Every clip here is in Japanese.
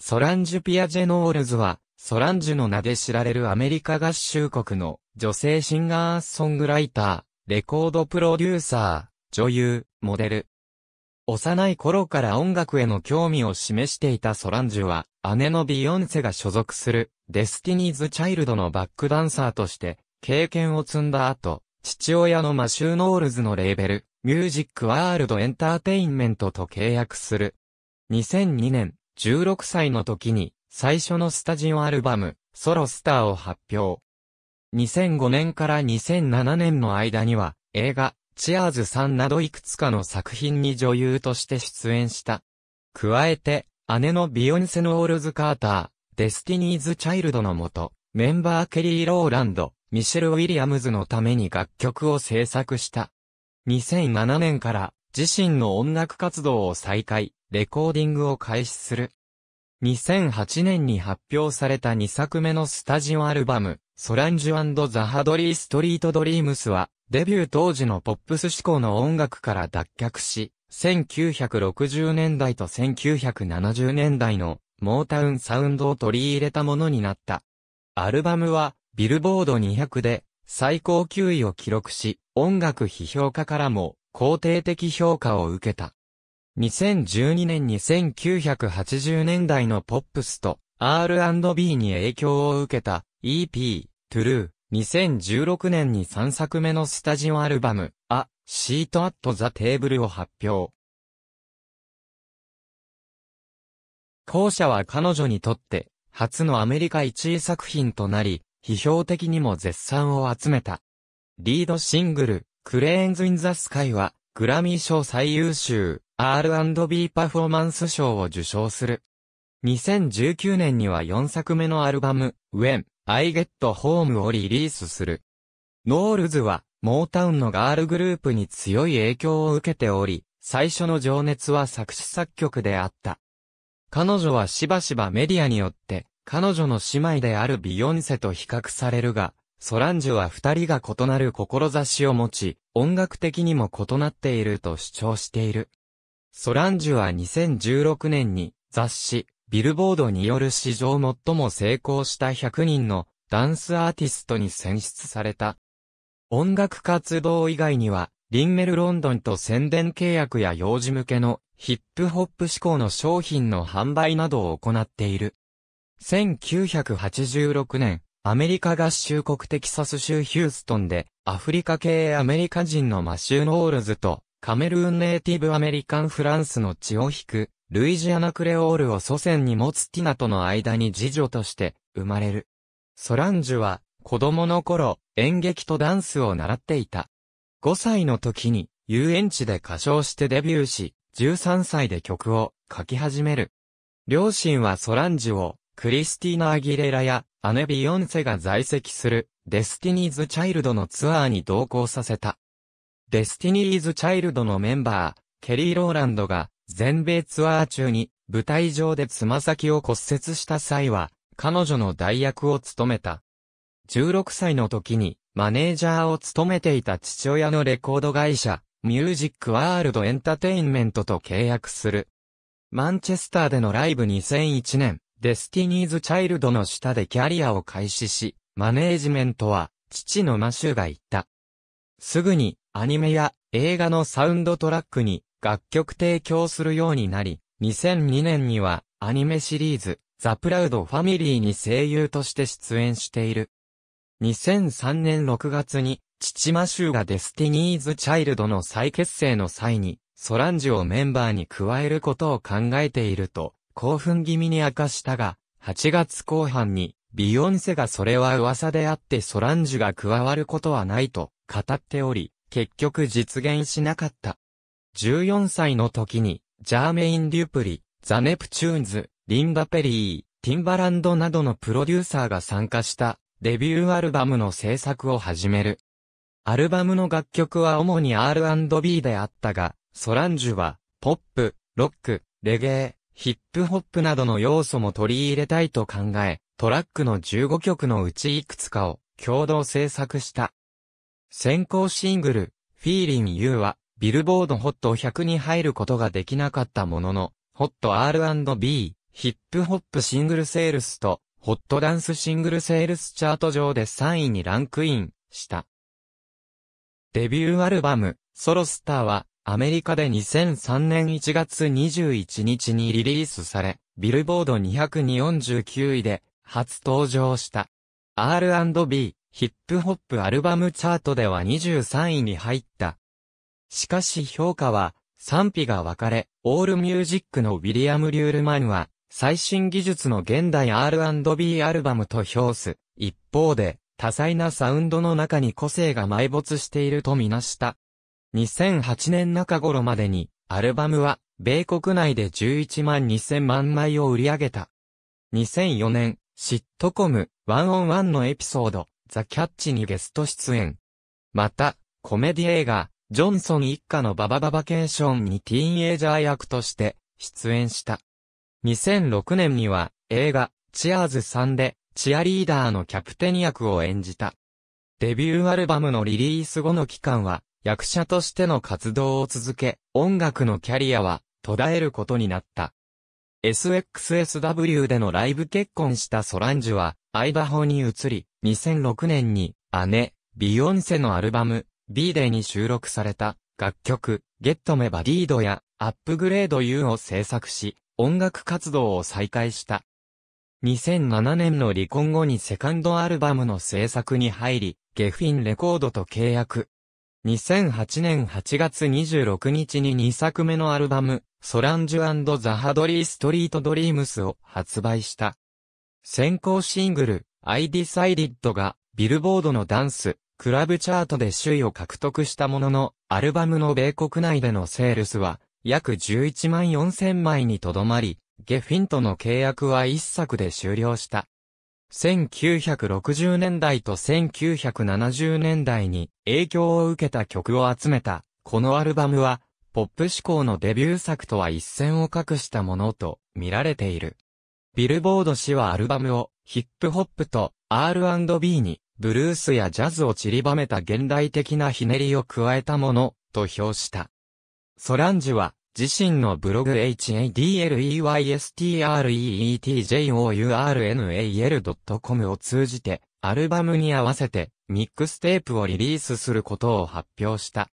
ソランジュ・ピアジェノールズは、ソランジュの名で知られるアメリカ合衆国の女性シンガーソングライター、レコードプロデューサー、女優、モデル。幼い頃から音楽への興味を示していたソランジュは、姉のビヨンセが所属するデスティニーズ・チャイルドのバックダンサーとして経験を積んだ後、父親のマシュー・ノールズのレーベル、ミュージック・ワールド・エンターテインメントと契約する。2002年、16歳の時に最初のスタジオアルバム、ソロスターを発表。2005年から2007年の間には映画、チアーズさんなどいくつかの作品に女優として出演した。加えて、姉のビヨンセのオールズ・カーター、デスティニーズ・チャイルドのもと、メンバーケリー・ローランド、ミシェル・ウィリアムズのために楽曲を制作した。2007年から自身の音楽活動を再開、レコーディングを開始する。2008年に発表された2作目のスタジオアルバム、ソランジュザ・ハドリー・ストリート・ドリームスは、デビュー当時のポップス思考の音楽から脱却し、1960年代と1970年代のモータウンサウンドを取り入れたものになった。アルバムは、ビルボード200で最高9位を記録し、音楽批評家からも肯定的評価を受けた。2012年に1980年代のポップスと R&B に影響を受けた EP、True。2016年に3作目のスタジオアルバム、A Seat at the Table を発表。後者は彼女にとって、初のアメリカ1位作品となり、批評的にも絶賛を集めた。リードシングル、クレーンズ・イン・ザ・スカイは、グラミー賞最優秀、R&B パフォーマンス賞を受賞する。2019年には4作目のアルバム、When I Get Home をリリースする。ノールズは、モータウンのガールグループに強い影響を受けており、最初の情熱は作詞作曲であった。彼女はしばしばメディアによって、彼女の姉妹であるビヨンセと比較されるが、ソランジュは二人が異なる志を持ち、音楽的にも異なっていると主張している。ソランジュは2016年に雑誌、ビルボードによる史上最も成功した100人のダンスアーティストに選出された。音楽活動以外には、リンメルロンドンと宣伝契約や幼児向けのヒップホップ志向の商品の販売などを行っている。1986年、アメリカ合衆国テキサス州ヒューストンで、アフリカ系アメリカ人のマシュー・ノールズと、カメルーンネイティブアメリカンフランスの血を引く、ルイジアナクレオールを祖先に持つティナとの間に次女として生まれる。ソランジュは子供の頃演劇とダンスを習っていた。5歳の時に遊園地で歌唱してデビューし、13歳で曲を書き始める。両親はソランジュをクリスティーナ・アギレラや姉ビヨンセが在籍するデスティニーズ・チャイルドのツアーに同行させた。デスティニーズ・チャイルドのメンバー、ケリー・ローランドが、全米ツアー中に、舞台上でつま先を骨折した際は、彼女の代役を務めた。16歳の時に、マネージャーを務めていた父親のレコード会社、ミュージックワールドエンタテインメントと契約する。マンチェスターでのライブ2001年、デスティニーズ・チャイルドの下でキャリアを開始し、マネージメントは、父のマシュが言った。すぐに、アニメや映画のサウンドトラックに楽曲提供するようになり、2002年にはアニメシリーズ、ザ・プラウド・ファミリーに声優として出演している。2003年6月に、父マシューがデスティニーズ・チャイルドの再結成の際に、ソランジュをメンバーに加えることを考えていると、興奮気味に明かしたが、8月後半に、ビヨンセがそれは噂であってソランジュが加わることはないと語っており、結局実現しなかった。14歳の時に、ジャーメイン・デュプリ、ザ・ネプチューンズ、リンダ・ペリー、ティンバランドなどのプロデューサーが参加したデビューアルバムの制作を始める。アルバムの楽曲は主に R&B であったが、ソランジュはポップ、ロック、レゲエ、ヒップホップなどの要素も取り入れたいと考え、トラックの15曲のうちいくつかを共同制作した。先行シングル、Feeling You は、ビルボードホット100に入ることができなかったものの、ホット R&B、ヒップホップシングルセールスと、ホットダンスシングルセールスチャート上で3位にランクインした。デビューアルバム、ソロスターは、アメリカで2003年1月21日にリリースされ、ビルボード249位で初登場した。R&B、ヒップホップアルバムチャートでは23位に入った。しかし評価は賛否が分かれ、オールミュージックのウィリアム・リュールマンは最新技術の現代 R&B アルバムと評す。一方で、多彩なサウンドの中に個性が埋没しているとみなした。2008年中頃までに、アルバムは、米国内で11万2000万枚を売り上げた。2004年、シットコム、ワンオンワンのエピソード、ザ・キャッチにゲスト出演。また、コメディ映画、ジョンソン一家のババババケーションにティーンエイジャー役として出演した。2006年には映画、チアーズ3で、チアリーダーのキャプテン役を演じた。デビューアルバムのリリース後の期間は、役者としての活動を続け、音楽のキャリアは途絶えることになった。SXSW でのライブ結婚したソランジュは、アイバホに移り、2006年に姉、ビヨンセのアルバム、ビーデーに収録された楽曲、ゲットメバディードやアップグレード U を制作し、音楽活動を再開した。2007年の離婚後にセカンドアルバムの制作に入り、ゲフィンレコードと契約。2008年8月26日に2作目のアルバム、ソランジュザ・ハドリー・ストリート・ドリームスを発売した。先行シングル、I Decided が、ビルボードのダンス、クラブチャートで首位を獲得したものの、アルバムの米国内でのセールスは、約11万4千枚にとどまり、ゲフィンとの契約は一作で終了した。1960年代と1970年代に影響を受けた曲を集めた、このアルバムは、ポップ志向のデビュー作とは一線を画したものと見られている。ビルボード氏はアルバムをヒップホップと R&B にブルースやジャズを散りばめた現代的なひねりを加えたものと評した。ソランジは自身のブログ hadleystreetjournal.com を通じてアルバムに合わせてミックステープをリリースすることを発表した。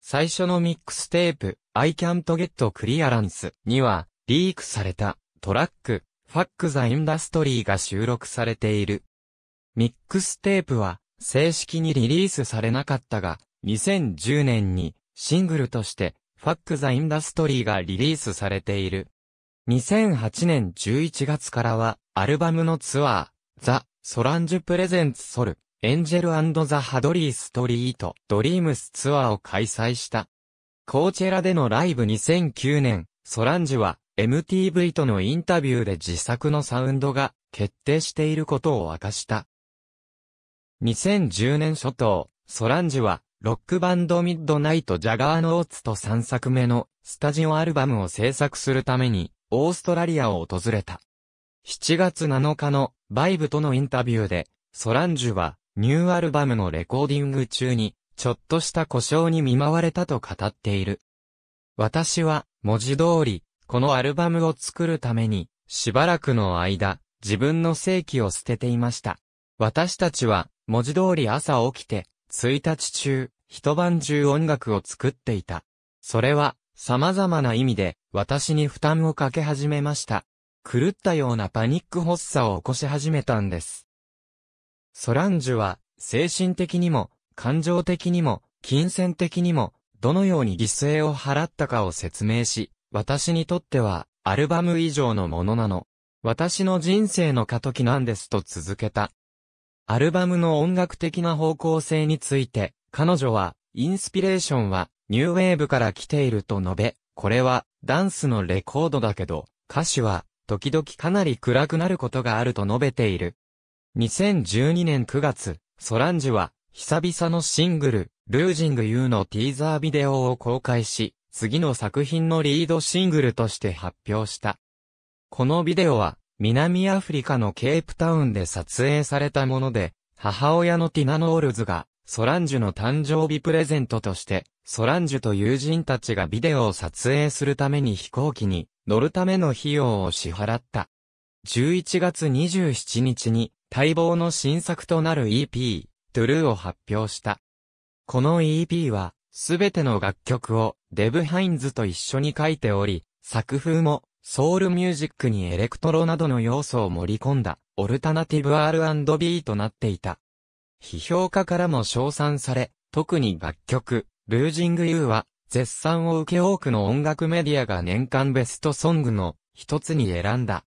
最初のミックステープ I can't get clearance にはリークされたトラックファック・ザ・インダストリーが収録されている。ミックステープは正式にリリースされなかったが、2010年にシングルとしてファック・ザ・インダストリーがリリースされている。2008年11月からはアルバムのツアー、ザ・ソランジュ・プレゼンツ・ソル、エンジェルザ・ハドリー・ストリート、ドリームスツアーを開催した。コーチェラでのライブ2009年、ソランジュは MTV とのインタビューで自作のサウンドが決定していることを明かした。2010年初頭、ソランジは、ロックバンドミッドナイト・ジャガーノーツと3作目のスタジオアルバムを制作するために、オーストラリアを訪れた。7月7日のバイブとのインタビューで、ソランジュはニューアルバムのレコーディング中に、ちょっとした故障に見舞われたと語っている。私は、文字通り、このアルバムを作るために、しばらくの間、自分の正規を捨てていました。私たちは、文字通り朝起きて、1日中、一晩中音楽を作っていた。それは、様々な意味で、私に負担をかけ始めました。狂ったようなパニック発作を起こし始めたんです。ソランジュは、精神的にも、感情的にも、金銭的にも、どのように犠牲を払ったかを説明し、私にとっては、アルバム以上のものなの。私の人生の過渡期なんですと続けた。アルバムの音楽的な方向性について、彼女は、インスピレーションは、ニューウェーブから来ていると述べ、これは、ダンスのレコードだけど、歌詞は、時々かなり暗くなることがあると述べている。2012年9月、ソランジは、久々のシングル、ルージングユーのティーザービデオを公開し、次の作品のリードシングルとして発表した。このビデオは、南アフリカのケープタウンで撮影されたもので、母親のティナ・ノールズが、ソランジュの誕生日プレゼントとして、ソランジュと友人たちがビデオを撮影するために飛行機に乗るための費用を支払った。11月27日に待望の新作となる EP、トゥルーを発表した。この EP はすべての楽曲をデブ・ハインズと一緒に書いており、作風もソウルミュージックにエレクトロなどの要素を盛り込んだオルタナティブ R&B となっていた。批評家からも称賛され、特に楽曲、ルージング・ユーは絶賛を受け多くの音楽メディアが年間ベストソングの一つに選んだ。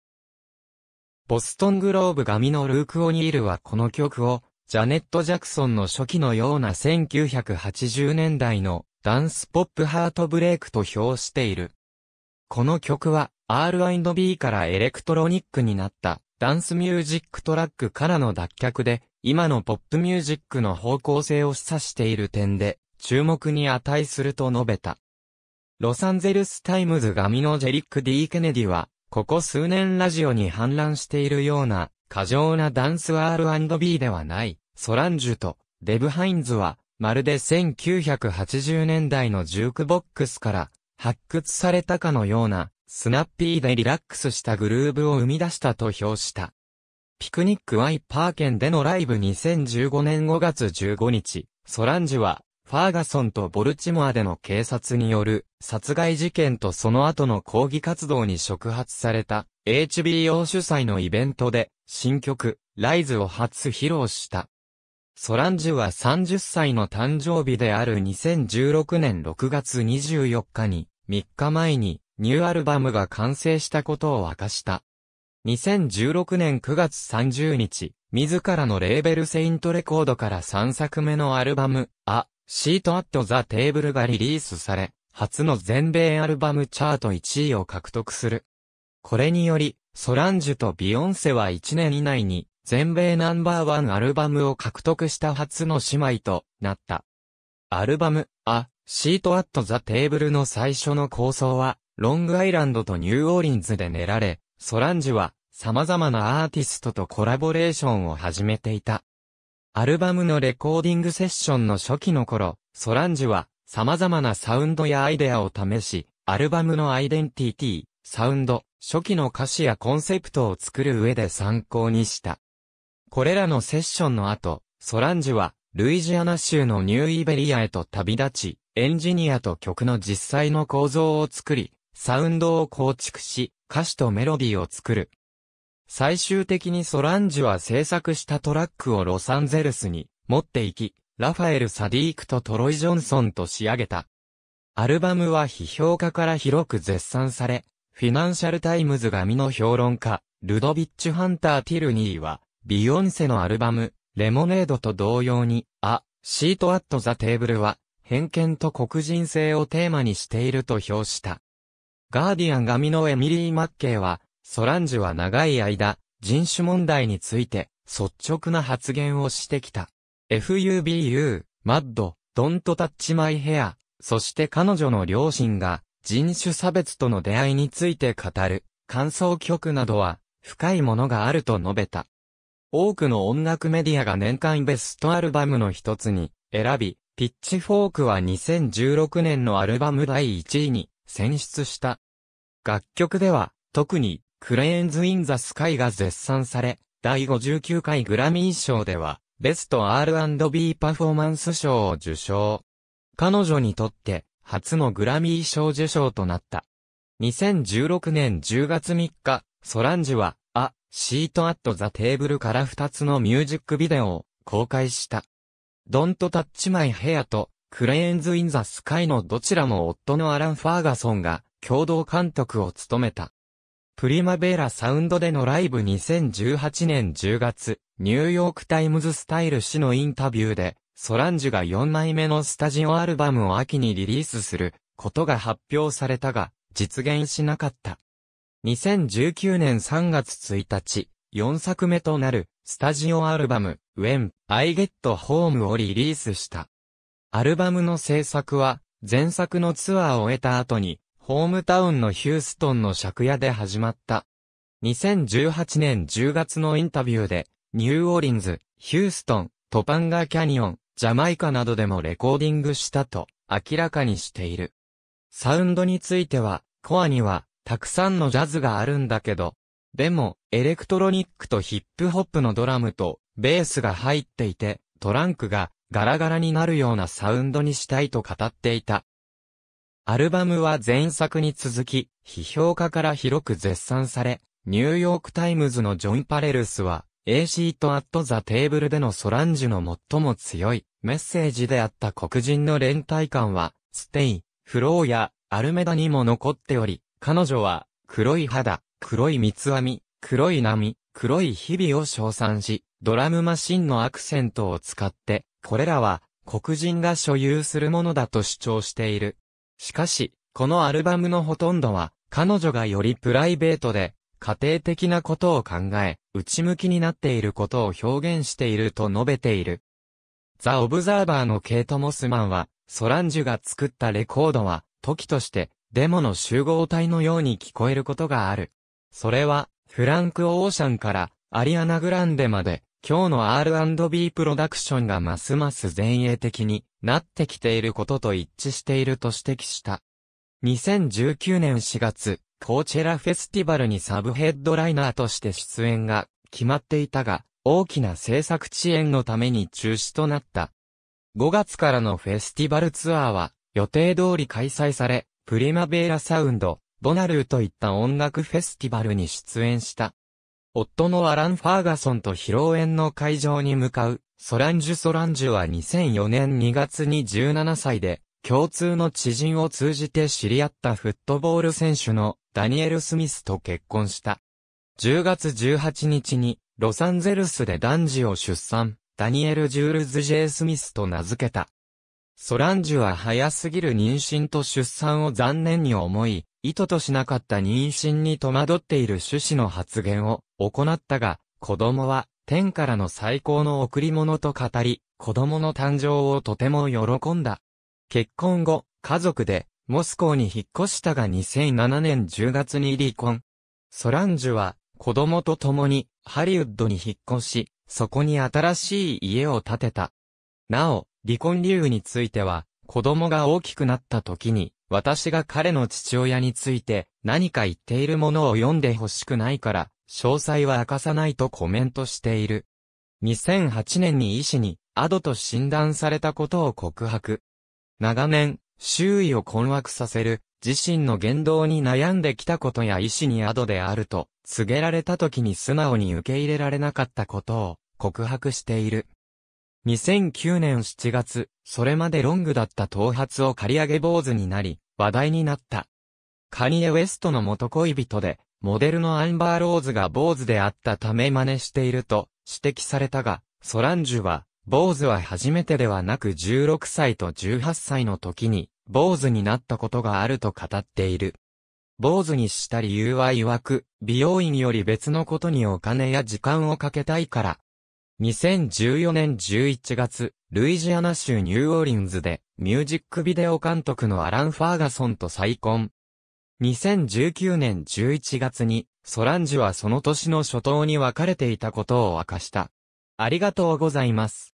ボストングローブ紙のルーク・オニールはこの曲をジャネット・ジャクソンの初期のような1980年代のダンスポップハートブレイクと評している。この曲は R&B からエレクトロニックになったダンスミュージックトラックからの脱却で今のポップミュージックの方向性を示唆している点で注目に値すると述べた。ロサンゼルスタイムズ紙のジェリック・ D・ ケネディはここ数年ラジオに反乱しているような過剰なダンス R&B ではない、ソランジュとデブ・ハインズは、まるで1980年代のジュークボックスから発掘されたかのような、スナッピーでリラックスしたグルーブを生み出したと評した。ピクニックワイパーケンでのライブ2015年5月15日、ソランジュは、ファーガソンとボルチモアでの警察による殺害事件とその後の抗議活動に触発された HBO 主催のイベントで新曲ライズを初披露した。ソランジュは30歳の誕生日である2016年6月24日に3日前にニューアルバムが完成したことを明かした。2016年9月30日、自らのレーベルセイントレコードから3作目のアルバム、ア・シートアットザテーブルがリリースされ、初の全米アルバムチャート1位を獲得する。これにより、ソランジュとビヨンセは1年以内に、全米ナンバーワンアルバムを獲得した初の姉妹となった。アルバム、あ、シートアットザテーブルの最初の構想は、ロングアイランドとニューオーリンズで練られ、ソランジュは様々なアーティストとコラボレーションを始めていた。アルバムのレコーディングセッションの初期の頃、ソランジュは様々なサウンドやアイデアを試し、アルバムのアイデンティティ、サウンド、初期の歌詞やコンセプトを作る上で参考にした。これらのセッションの後、ソランジュはルイジアナ州のニューイベリアへと旅立ち、エンジニアと曲の実際の構造を作り、サウンドを構築し、歌詞とメロディーを作る。最終的にソランジュは制作したトラックをロサンゼルスに持って行き、ラファエル・サディークとトロイ・ジョンソンと仕上げた。アルバムは批評家から広く絶賛され、フィナンシャルタイムズ紙の評論家、ルドビッチ・ハンター・ティルニーは、ビヨンセのアルバム、レモネードと同様に、あ、シート・アット・ザ・テーブルは、偏見と黒人性をテーマにしていると評した。ガーディアン紙のエミリー・マッケイは、ソランジュは長い間、人種問題について、率直な発言をしてきた。FUBU、マッド、ドントタッチマイヘア、そして彼女の両親が、人種差別との出会いについて語る、感想曲などは、深いものがあると述べた。多くの音楽メディアが年間ベストアルバムの一つに選び、ピッチフォークは2016年のアルバム第1位に選出した。楽曲では、特にクレーンズ・イン・ザ・スカイが絶賛され、第59回グラミー賞では、ベスト R&B パフォーマンス賞を受賞。彼女にとって、初のグラミー賞受賞となった。2016年10月3日、ソランジは、あ、シートアットザテーブルから2つのミュージックビデオを公開した。ドントタッチマイヘアと、クレーンズ・イン・ザ・スカイのどちらも夫のアラン・ファーガソンが共同監督を務めた。プリマベーラサウンドでのライブ2018年10月、ニューヨークタイムズスタイル誌のインタビューで、ソランジュが4枚目のスタジオアルバムを秋にリリースすることが発表されたが、実現しなかった。2019年3月1日、4作目となるスタジオアルバム When I Get Home をリリースした。アルバムの制作は前作のツアーを終えた後にホームタウンのヒューストンの借家で始まった。2018年10月のインタビューで、ニューオーリンズ、ヒューストン、トパンガキャニオン、ジャマイカなどでもレコーディングしたと明らかにしている。サウンドについては、コアにはたくさんのジャズがあるんだけど、でも、エレクトロニックとヒップホップのドラムとベースが入っていて、トランクがガラガラになるようなサウンドにしたいと語っていた。アルバムは前作に続き、批評家から広く絶賛され、ニューヨークタイムズのジョン・パレルスは、A シート・アット・ザ・テーブルでのソランジュの最も強いメッセージであった黒人の連帯感は、ステイ、フローやアルメダにも残っており、彼女は、黒い肌、黒い三つ編み、黒い波、黒い日々を称賛し、ドラムマシンのアクセントを使って、これらは黒人が所有するものだと主張している。しかし、このアルバムのほとんどは、彼女がよりプライベートで、家庭的なことを考え、内向きになっていることを表現していると述べている。ザ・オブザーバーのケイト・モスマンは、ソランジュが作ったレコードは、時として、デモの集合体のように聞こえることがある。それは、フランク・オーシャンから、アリアナ・グランデまで、今日の R&B プロダクションがますます前衛的になってきていることと一致していると指摘した。2019年4月、コーチェラフェスティバルにサブヘッドライナーとして出演が決まっていたが、大きな制作遅延のために中止となった。5月からのフェスティバルツアーは予定通り開催され、プリマベーラサウンド、ボナルーといった音楽フェスティバルに出演した。夫のアラン・ファーガソンと披露宴の会場に向かう、ソランジュ・ソランジュは2004年2月に17歳で、共通の知人を通じて知り合ったフットボール選手のダニエル・スミスと結婚した。10月18日に、ロサンゼルスで男児を出産、ダニエル・ジュールズ・ジェイ・スミスと名付けた。ソランジュは早すぎる妊娠と出産を残念に思い、意図としなかった妊娠に戸惑っている趣旨の発言を行ったが、子供は天からの最高の贈り物と語り、子供の誕生をとても喜んだ。結婚後、家族でモスコーに引っ越したが2007年10月に離婚。ソランジュは子供と共にハリウッドに引っ越し、そこに新しい家を建てた。なお、離婚理由については、子供が大きくなった時に私が彼の父親について何か言っているものを読んでほしくないから、詳細は明かさないとコメントしている。2008年に医師にアドと診断されたことを告白。長年、周囲を困惑させる自身の言動に悩んできたことや医師にアドであると告げられた時に素直に受け入れられなかったことを告白している。2009年7月、それまでロングだった頭髪を刈り上げ坊主になり、話題になった。カニエ・ウェストの元恋人で、モデルのアンバー・ローズが坊主であったため真似していると指摘されたが、ソランジュは、坊主は初めてではなく16歳と18歳の時に、坊主になったことがあると語っている。坊主にした理由は曰く、美容院より別のことにお金や時間をかけたいから、2014年11月、ルイジアナ州ニューオーリンズで、ミュージックビデオ監督のアラン・ファーガソンと再婚。2019年11月に、ソランジュはその年の初頭に別れていたことを明かした。ありがとうございます。